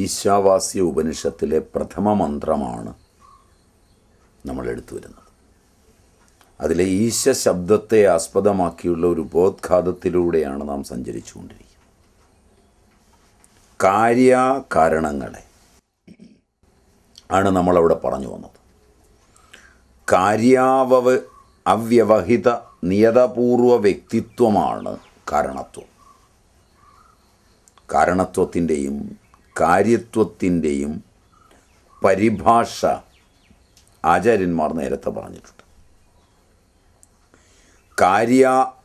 ഈശാവാസ്യ ഉപനിഷത്തിലെ പ്രഥമ മന്ത്രമാണ് നമ്മൾ എടുത്തു വരുന്നത് അതിലെ ഈശ ശബ്ദത്തെ ആസ്പദമാക്കിയുള്ള ഒരു ഉപോദ്ഘാതത്തിലൂടെയാണ് നാം സഞ്ചരിച്ചുകൊണ്ടിരിക്കുന്നത് കാരണങ്ങളെ ആണ് നമ്മളവിടെ പറഞ്ഞു വന്നത് കാര്യാവവ അവ്യവഹിത നിയതപൂർവ വ്യക്തിത്വമാണ് കാരണത്വം കാരണത്വത്തിൻ്റെയും കാര്യത്വത്തിൻ്റെയും പരിഭാഷ ആചാര്യന്മാർ നേരത്തെ പറഞ്ഞിട്ടുണ്ട് കാര്യ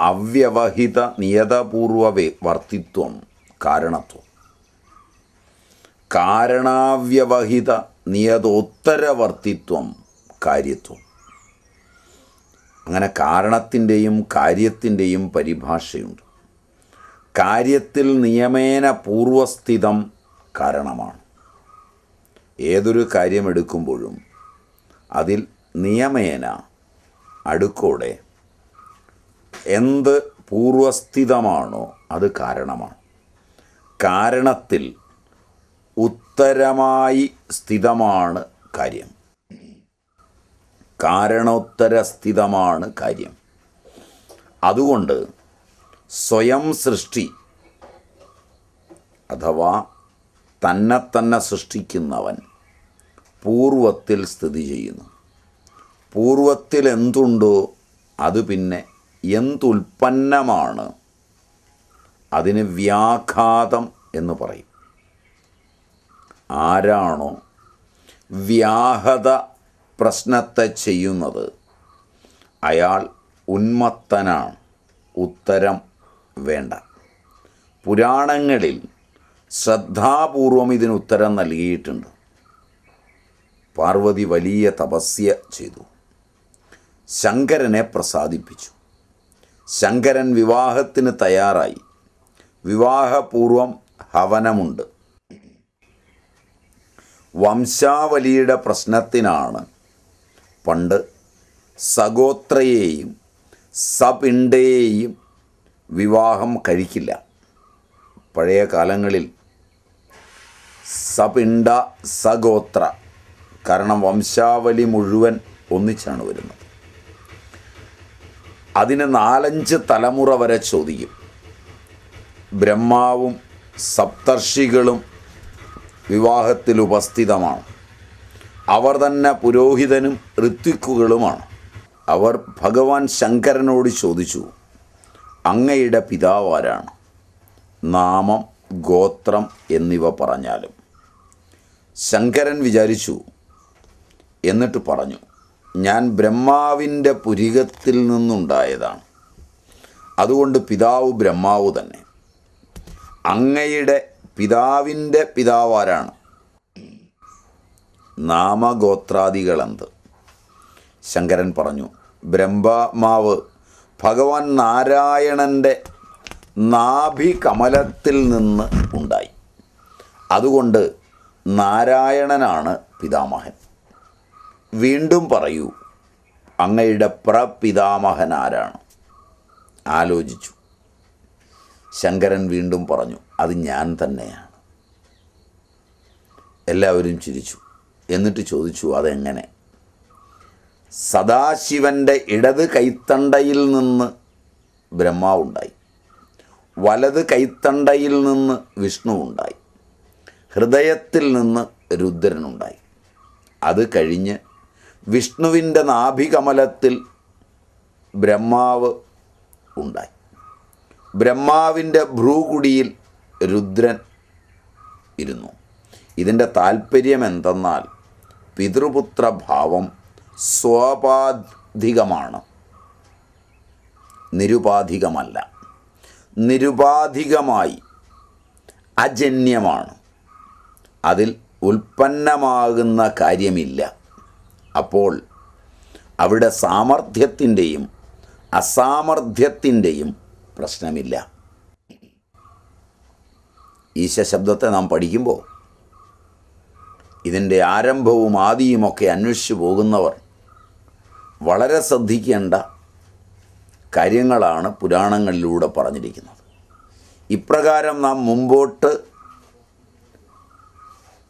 അവ്യവഹിത നിയതപൂർവ വർത്തിത്വം കാരണത്വം കാരണാവ്യവഹിത നിയതോത്തരവർത്തിത്വം കാര്യത്വം അങ്ങനെ കാരണത്തിൻ്റെയും കാര്യത്തിൻ്റെയും പരിഭാഷയുണ്ട് കാര്യത്തിൽ നിയമേന പൂർവസ്ഥിതം കാരണമാണ് ഏതൊരു കാര്യമെടുക്കുമ്പോഴും അതിൽ നിയമേന അടുക്കോടെ എന്ത് പൂർവസ്ഥിതമാണോ അത് കാരണമാണ് കാരണത്തിൽ ഉത്തരമായി സ്ഥിതമാണ് കാര്യം കാരണോത്തരസ്ഥിതമാണ് കാര്യം അതുകൊണ്ട് സ്വയം സൃഷ്ടി അഥവാ തന്നെ തന്നെ സൃഷ്ടിക്കുന്നവൻ പൂർവത്തിൽ സ്ഥിതി ചെയ്യുന്നു പൂർവത്തിൽ എന്തുണ്ടോ അത് പിന്നെ എന്തുൽപ്പന്നമാണ് അതിന് വ്യാഘാതം എന്ന് പറയും ആരാണോ വ്യാഹത പ്രശ്നത്തെ ചെയ്യുന്നത് അയാൾ ഉന്മത്തനാണ് ഉത്തരം വേണ്ട പുരാണങ്ങളിൽ ശ്രദ്ധാപൂർവം ഇതിന് ഉത്തരം നൽകിയിട്ടുണ്ട് പാർവതി വലിയ തപസ്യ ചെയ്തു ശങ്കരനെ പ്രസാദിപ്പിച്ചു ശങ്കരൻ വിവാഹത്തിന് തയ്യാറായി വിവാഹപൂർവം ഹവനമുണ്ട് വംശാവലിയുടെ പ്രശ്നത്തിനാണ് പണ്ട് സഗോത്രയെയും സപിണ്ടയെയും വിവാഹം കഴിക്കില്ല പഴയ കാലങ്ങളിൽ സപിണ്ട സഗോത്ര കാരണം വംശാവലി മുഴുവൻ ഒന്നിച്ചാണ് വരുന്നത് അതിനെ നാലഞ്ച് തലമുറ വരെ ചോദിക്കും ബ്രഹ്മാവും സപ്തർഷികളും വിവാഹത്തിൽ ഉപസ്ഥിതമാണ് അവർ തന്നെ പുരോഹിതനും ഋത്വിക്കുകളുമാണ് അവർ ഭഗവാൻ ശങ്കരനോട് ചോദിച്ചു അങ്ങയുടെ പിതാവാരാണ് നാമം ഗോത്രം എന്നിവ പറഞ്ഞാലും ശങ്കരൻ വിചാരിച്ചു എന്നിട്ട് പറഞ്ഞു ഞാൻ ബ്രഹ്മാവിൻ്റെ പുരികത്തിൽ നിന്നുണ്ടായതാണ് അതുകൊണ്ട് പിതാവ് ബ്രഹ്മാവ് തന്നെ അങ്ങയുടെ പിതാവിൻ്റെ പിതാവാരാണ് നാമഗോത്രാദികളെന്ത് ശങ്കരൻ പറഞ്ഞു ബ്രഹ്മാവ് ഭഗവാൻ നാരായണൻ്റെ നാഭികമലത്തിൽ നിന്ന് ഉണ്ടായി അതുകൊണ്ട് നാരായണനാണ് പിതാമഹൻ വീണ്ടും പറയൂ അങ്ങയുടെ പ്രപിതാമഹൻ ആരാണ് ആലോചിച്ചു ശങ്കരൻ വീണ്ടും പറഞ്ഞു അത് ഞാൻ തന്നെയാണ് എല്ലാവരും ചിരിച്ചു എന്നിട്ട് ചോദിച്ചു അതെങ്ങനെ സദാശിവൻ്റെ ഇടത് കൈത്തണ്ടയിൽ നിന്ന് ബ്രഹ്മാവുണ്ടായി വലത് കൈത്തണ്ടയിൽ നിന്ന് വിഷ്ണു ഉണ്ടായി ഹൃദയത്തിൽ നിന്ന് രുദ്രനുണ്ടായി അത് കഴിഞ്ഞ് വിഷ്ണുവിൻ്റെ നാഭികമലത്തിൽ ബ്രഹ്മാവ് ഉണ്ടായി ബ്രഹ്മാവിൻ്റെ ഭ്രൂകുടിയിൽ രുദ്രൻ ഇരുന്നു ഇതിൻ്റെ താല്പര്യം എന്തെന്നാൽ പിതൃപുത്രഭാവം സ്വാപാധികമാണ് നിരുപാധികമല്ല നിരുപാധികമായി അജന്യമാണ് അതിൽ ഉൽപ്പന്നമാകുന്ന കാര്യമില്ല അപ്പോൾ അവിടെ സാമർഥ്യത്തിൻ്റെയും അസാമർഥ്യത്തിൻ്റെയും പ്രശ്നമില്ല ഈശ ശബ്ദത്തെ നാം പഠിക്കുമ്പോൾ ഇതിൻ്റെ ആരംഭവും ആദിയുമൊക്കെ അന്വേഷിച്ചു പോകുന്നവർ വളരെ ശ്രദ്ധിക്കേണ്ട കാര്യങ്ങളാണ് പുരാണങ്ങളിലൂടെ പറഞ്ഞിരിക്കുന്നത് ഇപ്രകാരം നാം മുമ്പോട്ട്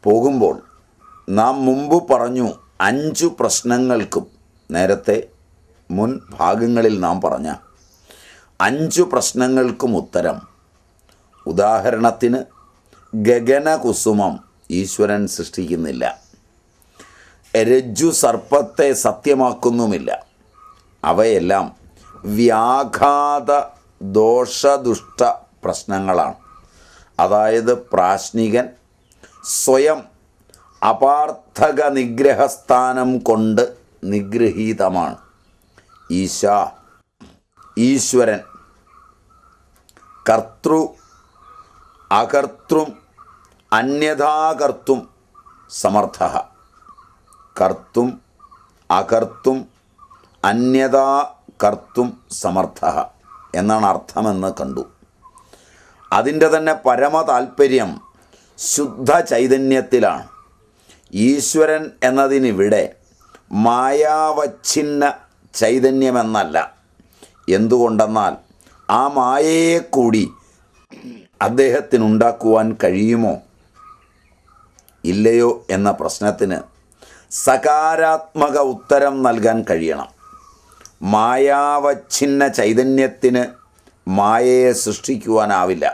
പോകുമ്പോൾ നാം മുമ്പ് പറഞ്ഞു അഞ്ചു പ്രശ്നങ്ങൾക്കും നേരത്തെ മുൻ ഭാഗങ്ങളിൽ നാം പറഞ്ഞ അഞ്ചു പ്രശ്നങ്ങൾക്കും ഉത്തരം ഉദാഹരണത്തിന് ഗഗനകുസുമം ഈശ്വരൻ സൃഷ്ടിക്കുന്നില്ല രജ്ജു സർപ്പത്തെ സത്യമാക്കുന്നുമില്ല അവയെല്ലാം വ്യാഘാത ദോഷദുഷ്ട പ്രശ്നങ്ങളാണ് അതായത് പ്രാശ്നികൻ സ്വയം അപാർത്ഥക നിഗ്രഹസ്ഥാനം കൊണ്ട് നിഗ്രഹീതമാണ് ഈശ ഈശ്വരൻ കർത്തൃ അകർത്തൃം അന്യഥാകർത്തും സമർത്ഥ കർത്തും അകർത്തും അന്യതാ കർത്തും സമർത്ഥ എന്നാണ് അർത്ഥമെന്ന് കണ്ടു അതിൻ്റെ തന്നെ പരമ താൽപ്പര്യം ശുദ്ധ ചൈതന്യത്തിലാണ് ഈശ്വരൻ എന്നതിനിവിടെ മായാവച്ഛിന്ന ചൈതന്യമെന്നല്ല എന്തുകൊണ്ടെന്നാൽ ആ മായയെ കൂടി അദ്ദേഹത്തിനുണ്ടാക്കുവാൻ കഴിയുമോ ഇല്ലയോ എന്ന പ്രശ്നത്തിന് സകാരാത്മക ഉത്തരം നൽകാൻ കഴിയണം മായാവച്ഛിന്ന ചൈതന്യത്തിന് മായയെ സൃഷ്ടിക്കുവാനാവില്ല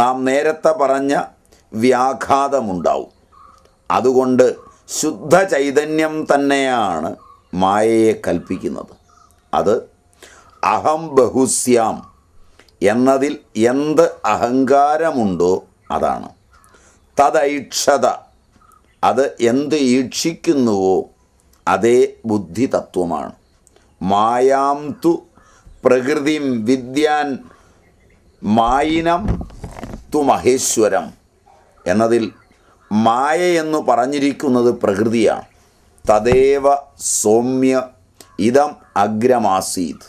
നാം നേരത്തെ പറഞ്ഞ വ്യാഘാതമുണ്ടാവും അതുകൊണ്ട് ശുദ്ധ ചൈതന്യം തന്നെയാണ് മായയെ കൽപ്പിക്കുന്നത് അത് അഹം ബഹുസ്യാം എന്നതിൽ എന്ത് അഹങ്കാരമുണ്ടോ അതാണ് തദൈക്ഷത അത് എന്ത് ഈക്ഷിക്കുന്നുവോ അതേ ബുദ്ധി തത്വമാണ് മായാം തു പ്രകൃതിം വിദ്യാൻ മായിനം മഹേശ്വരം എന്നതിൽ മായ എന്ന് പറഞ്ഞിരിക്കുന്നത് പ്രകൃതിയാണ് തദേവ സൗമ്യ ഇതം അഗ്രമാസീത്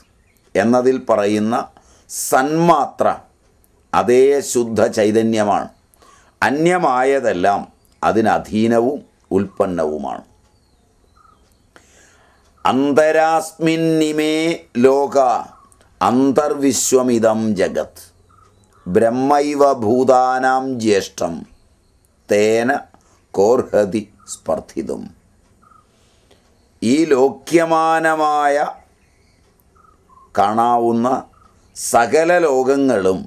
എന്നതിൽ പറയുന്ന സന്മാത്ര അതേ ശുദ്ധ ചൈതന്യമാണ് അന്യമായതെല്ലാം അതിനധീനവും ഉൽപ്പന്നവുമാണ് അന്തരാസ്മിന്നിമേ ലോക അന്തർവിശ്വമിതം ജഗത് ബ്രഹ്മൈവ ഭൂതാനാം ജ്യേഷ്ഠം തേന കോർഹതി സ്പർദ്ധിതും ഈ ലോക്യമാനമായ കാണാവുന്ന സകല ലോകങ്ങളും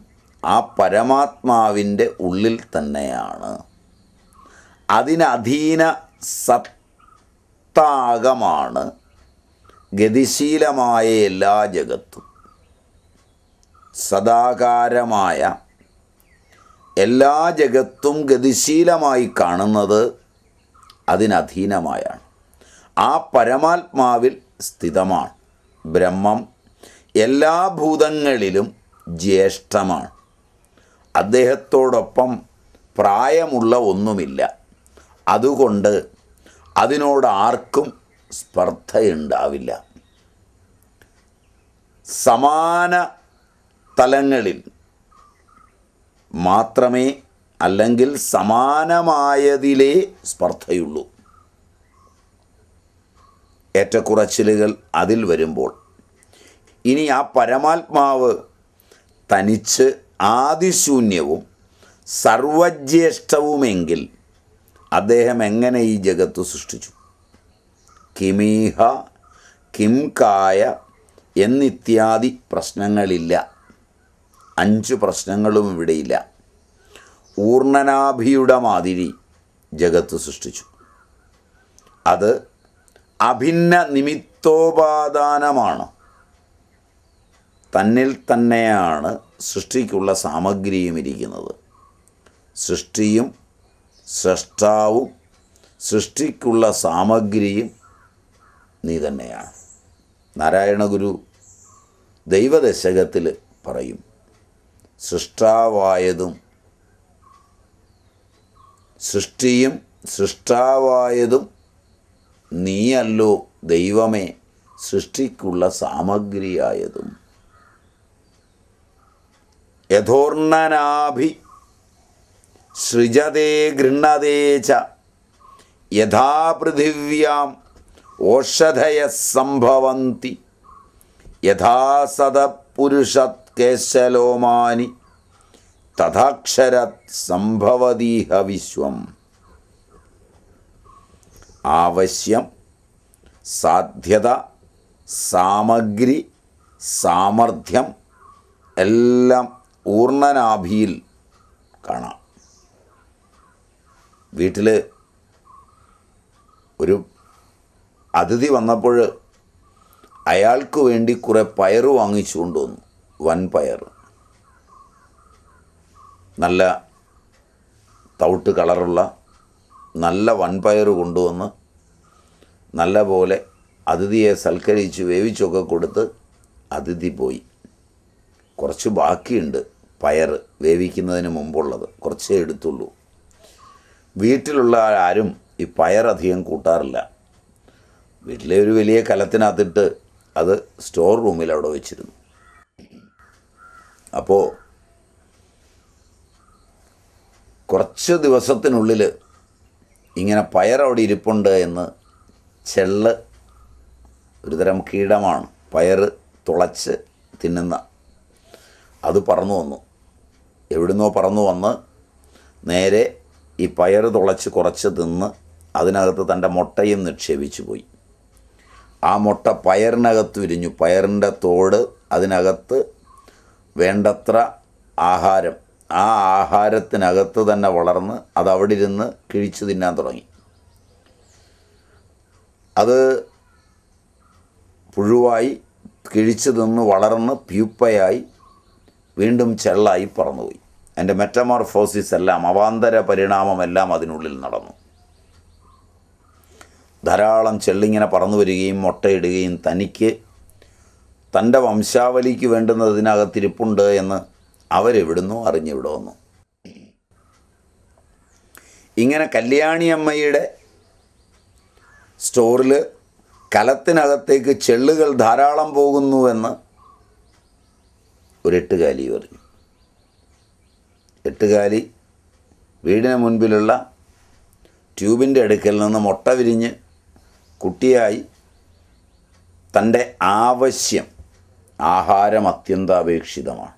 ആ പരമാത്മാവിൻ്റെ ഉള്ളിൽ തന്നെയാണ് അതിനധീന സത്താകമാണ് ഗതിശീലമായ എല്ലാ ജഗത്തും സദാകാരമായ എല്ലാ ജഗത്തും ഗതിശീലമായി കാണുന്നത് അതിനധീനമായാണ് ആ പരമാത്മാവിൽ സ്ഥിതമാണ് ബ്രഹ്മം എല്ലാ ഭൂതങ്ങളിലും ജ്യേഷ്ഠമാണ് അദ്ദേഹത്തോടൊപ്പം പ്രായമുള്ള ഒന്നുമില്ല അതുകൊണ്ട് അതിനോട് ആർക്കും സ്പർദ്ധയുണ്ടാവില്ല സമാന സ്ഥലങ്ങളിൽ മാത്രമേ അല്ലെങ്കിൽ സമാനമായതിലേ സ്പർദ്ധയുള്ളൂ ഏറ്റക്കുറച്ചിലുകൾ അതിൽ വരുമ്പോൾ ഇനി ആ പരമാത്മാവ് തനിച്ച് ആദിശൂന്യവും സർവജ്യേഷ്ഠവുമെങ്കിൽ അദ്ദേഹം എങ്ങനെ ഈ ജഗത്ത് സൃഷ്ടിച്ചു കിമീഹ കിംകായ എന്നിത്യാദി പ്രശ്നങ്ങളില്ല അഞ്ച് പ്രശ്നങ്ങളും ഇവിടെയില്ല ഊർണനാഭിയുടെ മാതിരി ജഗത്ത് സൃഷ്ടിച്ചു അത് അഭിന്ന നിമിത്തോപാദാനമാണ് തന്നിൽ തന്നെയാണ് സൃഷ്ടിക്കുള്ള സാമഗ്രിയും ഇരിക്കുന്നത് സൃഷ്ടിയും സൃഷ്ടാവും സൃഷ്ടിക്കുള്ള സാമഗ്രിയും നീ തന്നെയാണ് നാരായണഗുരു ദൈവദശകത്തിൽ പറയും സൃഷ്ടാവായതും സൃഷ്ടിയും സൃഷ്ടാവായതും നീയല്ലോ ദൈവമേ സൃഷ്ടിക്കുള്ള സാമഗ്രിയായതും യഥോർണനാഭി സൃജതേ ഗൃണതേ ച യഥാ പൃഥിവ്യാം ഓഷധയ സംഭവന്തി യഥാ സദപുരുഷത് കേശലോമാനി തഥാക്ഷര സംഭവതീഹ വിശ്വം ആവശ്യം സാധ്യത സാമഗ്രി സാമർഥ്യം എല്ലാം ഊർണനാഭിയിൽ കാണാം വീട്ടിൽ ഒരു അതിഥി വന്നപ്പോൾ അയാൾക്ക് വേണ്ടി കുറേ പയറ് വാങ്ങിച്ചു കൊണ്ടുവന്നു വൻപയർ നല്ല തവിട്ട് കളറുള്ള നല്ല വൻപയർ കൊണ്ടുവന്ന് നല്ല പോലെ അതിഥിയെ സൽക്കരിച്ച് വേവിച്ചൊക്കെ കൊടുത്ത് അതിഥി പോയി കുറച്ച് ബാക്കിയുണ്ട് പയർ വേവിക്കുന്നതിന് മുമ്പുള്ളത് കുറച്ചേ എടുത്തുള്ളൂ വീട്ടിലുള്ള ആരും ഈ പയർ അധികം കൂട്ടാറില്ല വീട്ടിലെ ഒരു വലിയ കലത്തിനകത്തിട്ട് അത് സ്റ്റോർ റൂമിൽ അവിടെ വെച്ചിരുന്നു അപ്പോൾ കുറച്ച് ദിവസത്തിനുള്ളിൽ ഇങ്ങനെ പയറവിടെ ഇരിപ്പുണ്ട് എന്ന് ചെള്ള് ഒരുതരം കീടമാണ് പയർ തുളച്ച് തിന്നുന്ന അത് പറന്നു വന്നു എവിടുന്നോ പറന്നു വന്ന് നേരെ ഈ പയർ തുളച്ച് കുറച്ച് തിന്ന് അതിനകത്ത് തൻ്റെ മുട്ടയും നിക്ഷേപിച്ചു പോയി ആ മുട്ട പയറിനകത്ത് വിരിഞ്ഞു പയറിൻ്റെ തോട് അതിനകത്ത് വേണ്ടത്ര ആഹാരം ആ ആഹാരത്തിനകത്ത് തന്നെ വളർന്ന് അത് അവിടെ ഇരുന്ന് കിഴിച്ചു തിന്നാൻ തുടങ്ങി അത് പുഴുവായി കിഴിച്ചു തിന്ന് വളർന്ന് പ്യൂപ്പയായി വീണ്ടും ചെള്ളായി പറന്നുപോയി എൻ്റെ മെറ്റമോർഫോസിസ് എല്ലാം അവാന്തര പരിണാമമെല്ലാം അതിനുള്ളിൽ നടന്നു ധാരാളം ചെള്ളിങ്ങനെ പറന്നു വരികയും മുട്ടയിടുകയും തനിക്ക് തൻ്റെ വംശാവലിക്ക് വേണ്ടുന്നത് ഇതിനകത്തിരിപ്പുണ്ട് എന്ന് അവരെവിടുന്നോ അറിഞ്ഞിവിടെ വന്നു ഇങ്ങനെ കല്യാണിയമ്മയുടെ സ്റ്റോറിൽ കലത്തിനകത്തേക്ക് ചെള്ളുകൾ ധാരാളം പോകുന്നുവെന്ന് എട്ടുകാലി പറഞ്ഞു എട്ടുകാലി വീടിന് മുൻപിലുള്ള ട്യൂബിൻ്റെ അടുക്കൽ നിന്ന് മുട്ട വിരിഞ്ഞ് കുട്ടിയായി തൻ്റെ ആവശ്യം ആഹാരം അത്യന്താപേക്ഷിതമാണ്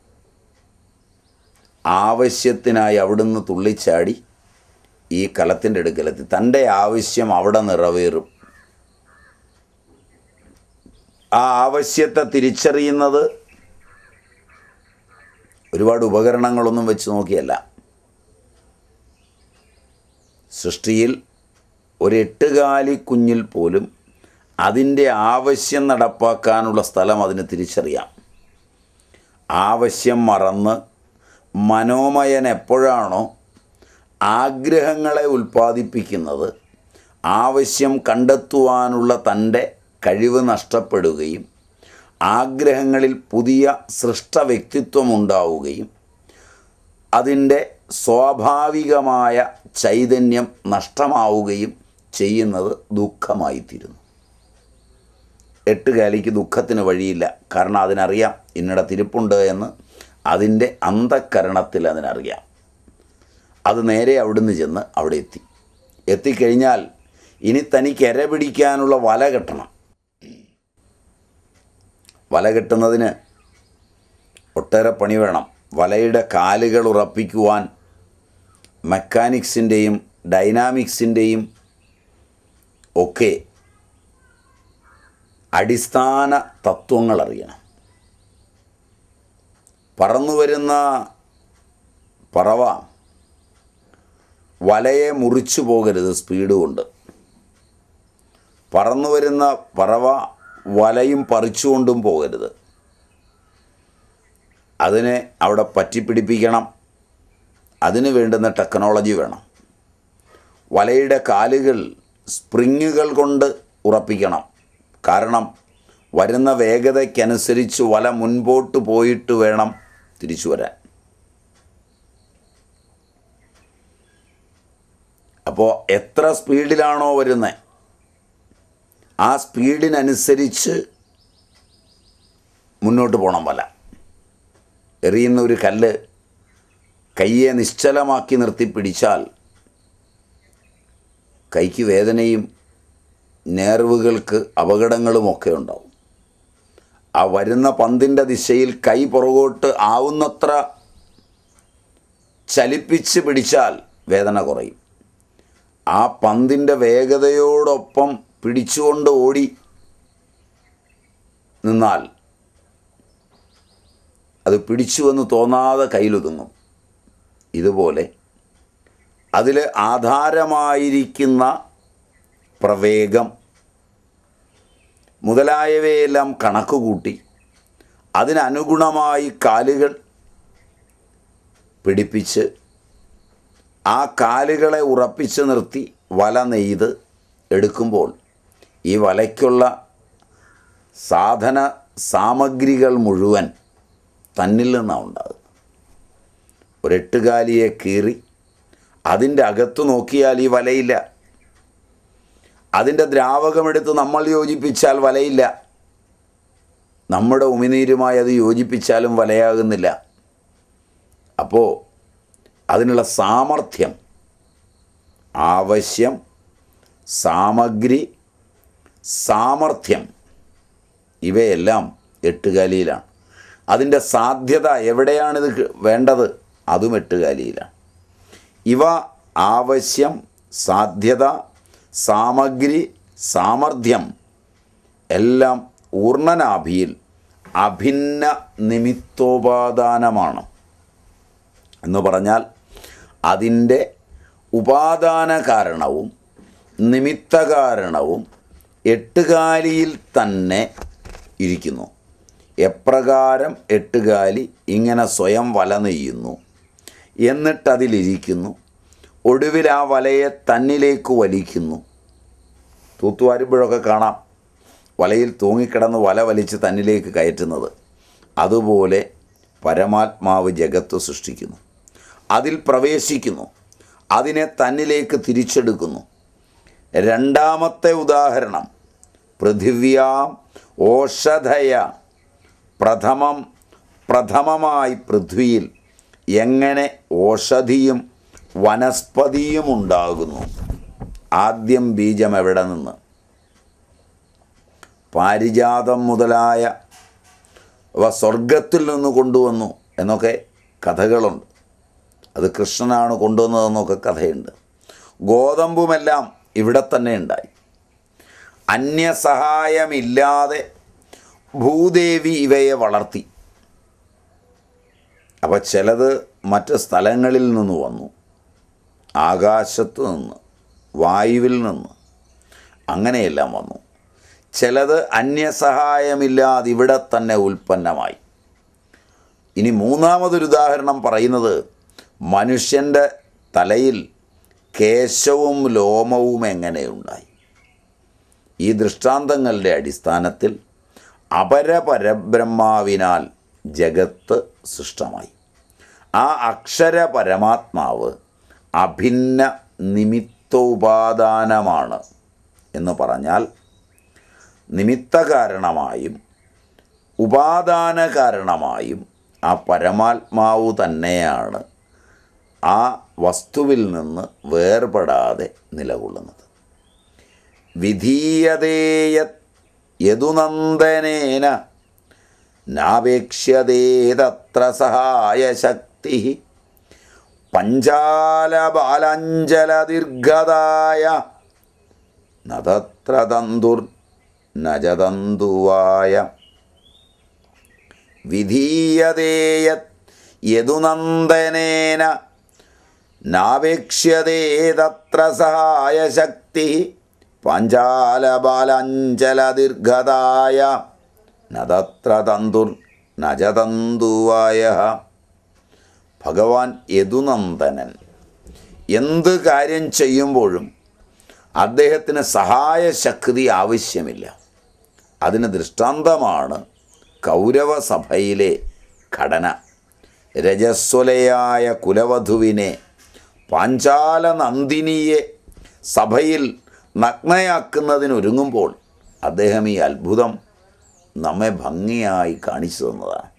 ആവശ്യത്തിനായി അവിടുന്ന് തുള്ളിച്ചാടി ഈ കലത്തിൻ്റെ അടുക്കലെത്തി തൻ്റെ ആവശ്യം അവിടെ നിറവേറും ആ ആവശ്യത്തെ തിരിച്ചറിയുന്നത് ഒരുപാട് ഉപകരണങ്ങളൊന്നും വെച്ച് നോക്കിയല്ല സൃഷ്ടിയിൽ ഒരെട്ടുകാലി കുഞ്ഞിൽ പോലും അതിൻ്റെ ആവശ്യം നടപ്പാക്കാനുള്ള സ്ഥലം അതിന് തിരിച്ചറിയാം ആവശ്യം മറന്ന് മനോമയൻ എപ്പോഴാണോ ആഗ്രഹങ്ങളെ ഉൽപ്പാദിപ്പിക്കുന്നത് ആവശ്യം കണ്ടെത്തുവാനുള്ള തൻ്റെ കഴിവ് നഷ്ടപ്പെടുകയും ആഗ്രഹങ്ങളിൽ പുതിയ സൃഷ്ട വ്യക്തിത്വം ഉണ്ടാവുകയും അതിൻ്റെ സ്വാഭാവികമായ ചൈതന്യം നഷ്ടമാവുകയും ചെയ്യുന്നത് ദുഃഖമായിത്തീരുന്നു എട്ടുകാലിക്ക് ദുഃഖത്തിന് വഴിയില്ല കാരണം അതിനറിയാം തിരുപ്പുണ്ട് എന്ന് അതിൻ്റെ അന്ധകരണത്തിൽ അതിനറിയാം അത് നേരെ അവിടുന്ന് ചെന്ന് അവിടെ എത്തി എത്തിക്കഴിഞ്ഞാൽ ഇനി തനിക്ക് എര പിടിക്കാനുള്ള വല കെട്ടണം വല കെട്ടുന്നതിന് ഒട്ടേറെ പണി വേണം വലയുടെ കാലുകൾ ഉറപ്പിക്കുവാൻ മെക്കാനിക്സിൻ്റെയും ഡൈനാമിക്സിൻ്റെയും ഒക്കെ അടിസ്ഥാന തത്വങ്ങൾ അറിയണം പറന്നു വരുന്ന പറവ വലയെ മുറിച്ചു പോകരുത് സ്പീഡ് കൊണ്ട് പറന്നു വരുന്ന പറവ വലയും പറിച്ചുകൊണ്ടും പോകരുത് അതിനെ അവിടെ പറ്റിപ്പിടിപ്പിക്കണം അതിന് വേണ്ടുന്ന ടെക്നോളജി വേണം വലയുടെ കാലുകൾ സ്പ്രിങ്ങുകൾ കൊണ്ട് ഉറപ്പിക്കണം കാരണം വരുന്ന വേഗതയ്ക്കനുസരിച്ച് വല മുൻപോട്ട് പോയിട്ട് വേണം തിരിച്ചു വരാൻ അപ്പോൾ എത്ര സ്പീഡിലാണോ വരുന്നത് ആ സ്പീഡിനനുസരിച്ച് മുന്നോട്ട് പോകണം വല എറിയുന്ന ഒരു കല്ല് കയ്യെ നിശ്ചലമാക്കി നിർത്തി പിടിച്ചാൽ കൈക്ക് വേദനയും നേർവുകൾക്ക് അപകടങ്ങളുമൊക്കെ ഉണ്ടാവും ആ വരുന്ന പന്തിൻ്റെ ദിശയിൽ കൈ പുറകോട്ട് ആവുന്നത്ര ചലിപ്പിച്ച് പിടിച്ചാൽ വേദന കുറയും ആ പന്തിൻ്റെ വേഗതയോടൊപ്പം പിടിച്ചുകൊണ്ട് ഓടി നിന്നാൽ അത് പിടിച്ചുവെന്ന് തോന്നാതെ കയ്യിലൊതുങ്ങും ഇതുപോലെ അതിൽ ആധാരമായിരിക്കുന്ന പ്രവേഗം മുതലായവയെല്ലാം കണക്കുകൂട്ടി അതിനനുഗുണമായി കാലുകൾ പിടിപ്പിച്ച് ആ കാലുകളെ ഉറപ്പിച്ച് നിർത്തി വല നെയ്ത് എടുക്കുമ്പോൾ ഈ വലയ്ക്കുള്ള സാധന സാമഗ്രികൾ മുഴുവൻ തന്നിൽ നിന്നാണ് ഉണ്ടാകുന്നത് ഒരെട്ടുകാലിയെ കീറി അതിൻ്റെ അകത്ത് നോക്കിയാൽ ഈ വലയില്ല അതിൻ്റെ ദ്രാവകമെടുത്ത് നമ്മൾ യോജിപ്പിച്ചാൽ വലയില്ല നമ്മുടെ ഉമിനീരുമായി അത് യോജിപ്പിച്ചാലും വലയാകുന്നില്ല അപ്പോൾ അതിനുള്ള സാമർഥ്യം ആവശ്യം സാമഗ്രി സാമർഥ്യം ഇവയെല്ലാം എട്ടുകാലിയിലാണ് അതിൻ്റെ സാധ്യത എവിടെയാണിത് വേണ്ടത് അതും എട്ടുകാലിയിലാണ് ഇവ ആവശ്യം സാധ്യത സാമഗ്രി സാമർഥ്യം എല്ലാം ഊർണനാഭിയിൽ അഭിന്ന നിമിത്തോപാദാനമാണ് എന്ന് പറഞ്ഞാൽ അതിൻ്റെ ഉപാദാന കാരണവും നിമിത്തകാരണവും എട്ടുകാലിയിൽ തന്നെ ഇരിക്കുന്നു എപ്രകാരം എട്ടുകാലി ഇങ്ങനെ സ്വയം വല നെയ്യുന്നു എന്നിട്ടതിലിരിക്കുന്നു ഒടുവിൽ ആ വലയെ തന്നിലേക്ക് വലിക്കുന്നു തൂത്തുവാരുമ്പോഴൊക്കെ കാണാം വലയിൽ തൂങ്ങിക്കിടന്ന് വല വലിച്ച് തന്നിലേക്ക് കയറ്റുന്നത് അതുപോലെ പരമാത്മാവ് ജഗത്ത് സൃഷ്ടിക്കുന്നു അതിൽ പ്രവേശിക്കുന്നു അതിനെ തന്നിലേക്ക് തിരിച്ചെടുക്കുന്നു രണ്ടാമത്തെ ഉദാഹരണം പൃഥിവ്യാം ഓഷധയ പ്രഥമം പ്രഥമമായി പൃഥ്വിയിൽ എങ്ങനെ ഓഷധിയും വനസ്പതിയും ഉണ്ടാകുന്നു ആദ്യം ബീജം എവിടെ നിന്ന് പാരിജാതം മുതലായ അവ സ്വർഗത്തിൽ നിന്ന് കൊണ്ടുവന്നു എന്നൊക്കെ കഥകളുണ്ട് അത് കൃഷ്ണനാണ് കൊണ്ടുവന്നതെന്നൊക്കെ കഥയുണ്ട് ഗോതമ്പുമെല്ലാം ഇവിടെ തന്നെ ഉണ്ടായി അന്യസഹായമില്ലാതെ ഭൂദേവി ഇവയെ വളർത്തി അപ്പോൾ ചിലത് മറ്റ് സ്ഥലങ്ങളിൽ നിന്ന് വന്നു ആകാശത്ത് നിന്ന് വായുവിൽ നിന്ന് അങ്ങനെയെല്ലാം വന്നു ചിലത് അന്യസഹായമില്ലാതെ ഇവിടെ തന്നെ ഉൽപ്പന്നമായി ഇനി മൂന്നാമതൊരു ഉദാഹരണം പറയുന്നത് മനുഷ്യൻ്റെ തലയിൽ കേശവും ലോമവും എങ്ങനെയുണ്ടായി ഈ ദൃഷ്ടാന്തങ്ങളുടെ അടിസ്ഥാനത്തിൽ അപരപരബ്രഹ്മാവിനാൽ ജഗത്ത് സൃഷ്ടമായി ആ അക്ഷര പരമാത്മാവ് അഭിന്ന നിമിത്തോപാദാനമാണ് എന്ന് പറഞ്ഞാൽ നിമിത്തകാരണമായും ഉപാദാന കാരണമായും ആ പരമാത്മാവ് തന്നെയാണ് ആ വസ്തുവിൽ നിന്ന് വേർപെടാതെ നിലകൊള്ളുന്നത് വിധീയതേയ യതുനന്ദനേന നാപേക്ഷ്യതേതത്ര തത്ര സഹായശക്തി പഞ്ചാല ബാലഞ്ചല ദീർഘതായ നതത്ര തന്തുർ നജതന്തുവായ വിധീയതേയത് യദുനന്ദനേന നാപേക്ഷ്യതേ തത്ര സഹായശക്തി ദീർഘതായ നതത്ര തന്തുർ നജതന്തുവായ ഭഗവാൻ യദുനന്ദനൻ എന്ത് കാര്യം ചെയ്യുമ്പോഴും അദ്ദേഹത്തിന് സഹായശക്തി ആവശ്യമില്ല അതിന് ദൃഷ്ടാന്തമാണ് കൗരവ സഭയിലെ ഘടന രജസ്വലയായ കുലവധുവിനെ പാഞ്ചാല നന്ദിനിയെ സഭയിൽ നഗ്നയാക്കുന്നതിനൊരുങ്ങുമ്പോൾ അദ്ദേഹം ഈ അത്ഭുതം നമ്മെ ഭംഗിയായി കാണിച്ചു തന്നതാണ്